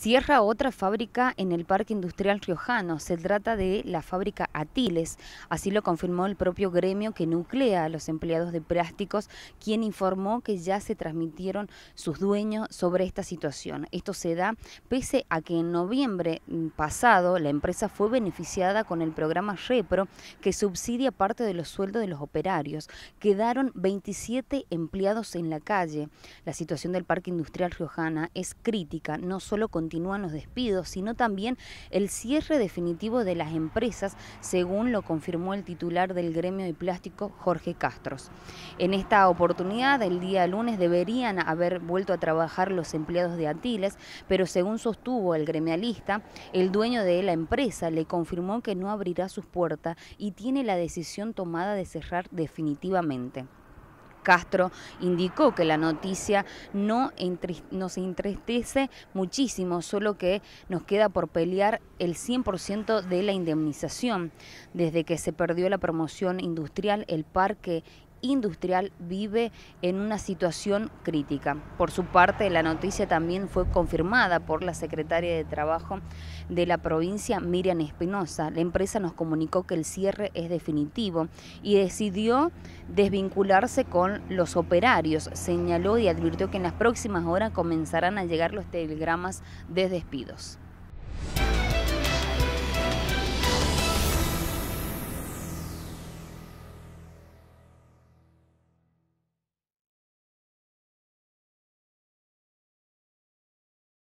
cierra otra fábrica en el Parque Industrial Riojano. Se trata de la fábrica Atiles. Así lo confirmó el propio gremio que nuclea a los empleados de plásticos, quien informó que ya se transmitieron sus dueños sobre esta situación. Esto se da pese a que en noviembre mm, pasado la empresa fue beneficiada con el programa Repro, que subsidia parte de los sueldos de los operarios. Quedaron 27 empleados en la calle. La situación del Parque Industrial Riojana es crítica, no solo con continúan los despidos, sino también el cierre definitivo de las empresas, según lo confirmó el titular del gremio de plástico, Jorge Castros. En esta oportunidad, el día lunes deberían haber vuelto a trabajar los empleados de Atiles, pero según sostuvo el gremialista, el dueño de la empresa le confirmó que no abrirá sus puertas y tiene la decisión tomada de cerrar definitivamente. Castro indicó que la noticia no nos entristece muchísimo, solo que nos queda por pelear el 100% de la indemnización. Desde que se perdió la promoción industrial, el parque industrial vive en una situación crítica. Por su parte, la noticia también fue confirmada por la secretaria de Trabajo de la provincia, Miriam Espinosa. La empresa nos comunicó que el cierre es definitivo y decidió desvincularse con los operarios. Señaló y advirtió que en las próximas horas comenzarán a llegar los telegramas de despidos.